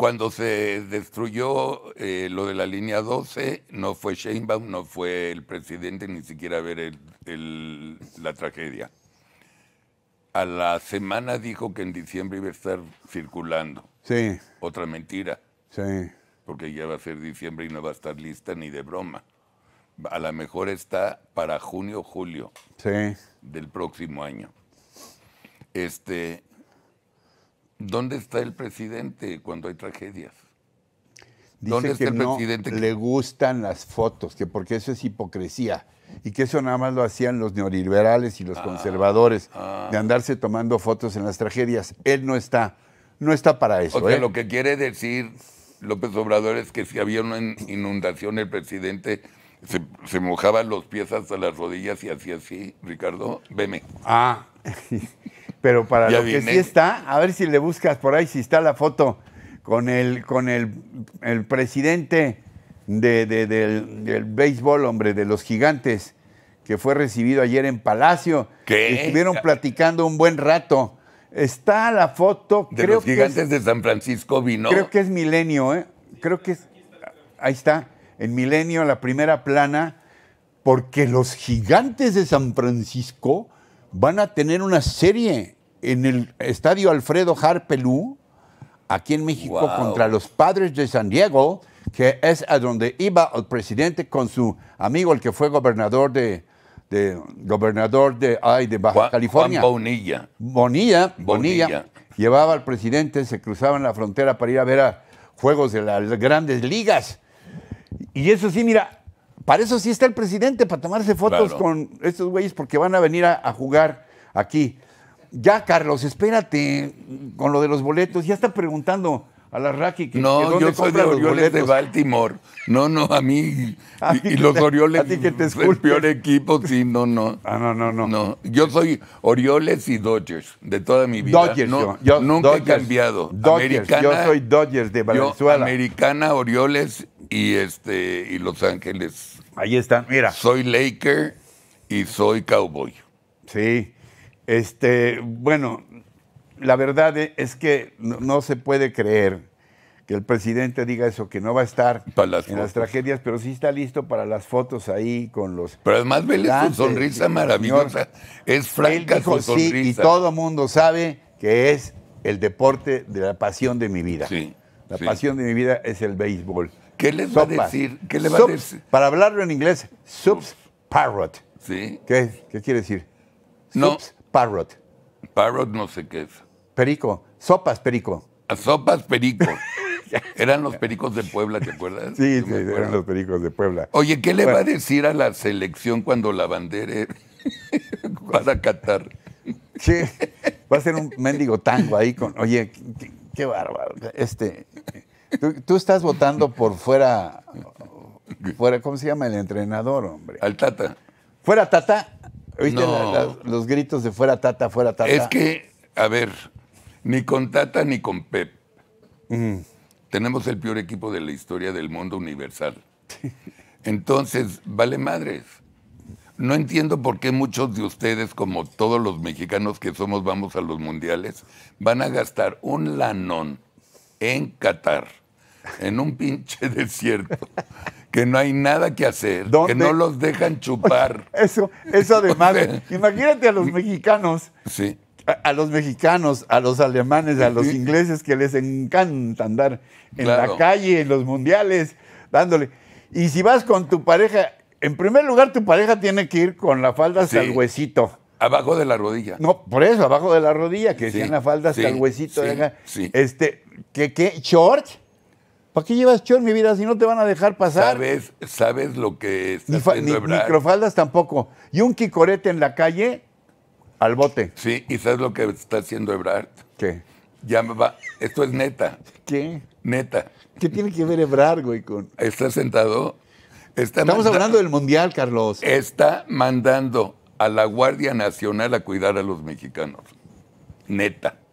Cuando se destruyó eh, lo de la línea 12, no fue Sheinbaum, no fue el presidente, ni siquiera ver la tragedia. A la semana dijo que en diciembre iba a estar circulando. Sí. Otra mentira. Sí. Porque ya va a ser diciembre y no va a estar lista ni de broma. A lo mejor está para junio o julio del próximo año. Este, ¿Dónde está el presidente cuando hay tragedias? Dice ¿Dónde está que el no presidente? le gustan las fotos, que porque eso es hipocresía y que eso nada más lo hacían los neoliberales y los ah, conservadores ah. de andarse tomando fotos en las tragedias. Él no está, no está para eso. O sea, ¿eh? lo que quiere decir López Obrador es que si había una inundación el presidente se, mojaba los pies hasta las rodillas y hacía así, Ricardo, veme. Ah, Pero para lo que sí está, a ver si le buscas por ahí, si está la foto con el, con el, presidente de, del, béisbol, hombre, de los gigantes, que fue recibido ayer en Palacio. ¿Qué? Estuvieron platicando un buen rato. Está la foto. De los gigantes de San Francisco vino. Creo que es Milenio, ¿eh? Creo que es. Ahí está. En Milenio, la primera plana. Porque los gigantes de San Francisco van a tener una serie en el estadio Alfredo Harpelú, aquí en México, contra los padres de San Diego, que es a donde iba el presidente con su amigo, el que fue gobernador de, gobernador de, de Baja California. Bonilla. Bonilla. Bonilla. Bonilla. Llevaba al presidente, se cruzaban la frontera para ir a ver a juegos de las grandes ligas. Y eso sí, mira, para eso sí está el presidente, para tomarse fotos con estos güeyes porque van a venir a, jugar aquí. Ya, Carlos, espérate con lo de los boletos. Ya está preguntando a la Raki que No, dónde yo soy de Orioles de Baltimore. No, no, a mí. y, los Orioles. A que te el peor equipo, sí, no, no. Ah, no, no, no. No, yo soy Orioles y Dodgers de toda mi vida. Dodgers, no, yo, nunca he cambiado. Dodgers, yo soy Dodgers de Venezuela. americana, Orioles y este y Los Ángeles Ahí están, mira. Soy Laker y soy cowboy. Sí. Este, bueno, la verdad e, es que no, se puede creer que el presidente diga eso, que no va a estar en las tragedias, pero sí está listo para las fotos ahí con los. Pero además, vele su sonrisa maravillosa. Es franca sonrisa. y todo mundo sabe que es el deporte de la pasión de mi vida. Sí, la pasión de mi vida es el béisbol. ¿Qué les va a decir? ¿Qué le va a decir? Para hablarlo en inglés, subs parrot. ¿Sí? ¿Qué, qué quiere decir? No. parrot. Parrot no sé qué es. Perico. Sopas perico. sopas perico. eran los pericos de Puebla, ¿te acuerdas? Sí, sí eran los pericos de Puebla. Oye, ¿qué le va a decir a la selección cuando la bandera a Qatar? Sí, va a ser un mendigo tango ahí con. Oye, qué bárbaro. Este. Tú, estás votando por fuera, fuera, ¿cómo se llama el entrenador, hombre? Al Tata. Fuera Tata. los gritos de fuera Tata, fuera Tata? Es que, a ver, ni con Tata ni con Pep. Mm. Tenemos el peor equipo de la historia del mundo universal. Entonces, vale madres. No entiendo por qué muchos de ustedes, como todos los mexicanos que somos, vamos a los mundiales, van a gastar un lanón en Qatar en un pinche desierto, que no hay nada que hacer, que no los dejan chupar. eso, eso además. imagínate a los mexicanos. A, los mexicanos, a los alemanes, a los ingleses que les encanta andar en la calle, en los mundiales, dándole. Y si vas con tu pareja, en primer lugar, tu pareja tiene que ir con la falda hasta el huesito. Abajo de la rodilla. No, por eso, abajo de la rodilla, que sea en la falda hasta el huesito. Este, ¿qué, ¿Qué? ¿Para qué llevas chor mi vida, si no te van a dejar pasar? ¿Sabes, sabes lo que es? Ni, ni microfaldas tampoco. Y un quicorete en la calle, al bote. Sí, y ¿sabes lo que está haciendo Ebrard? ¿Qué? Ya Esto es neta. ¿Qué? Neta. ¿Qué tiene que ver Ebrard, güey, con...? Está sentado. Estamos hablando del Mundial, Carlos. Está mandando a la Guardia Nacional a cuidar a los mexicanos. Neta.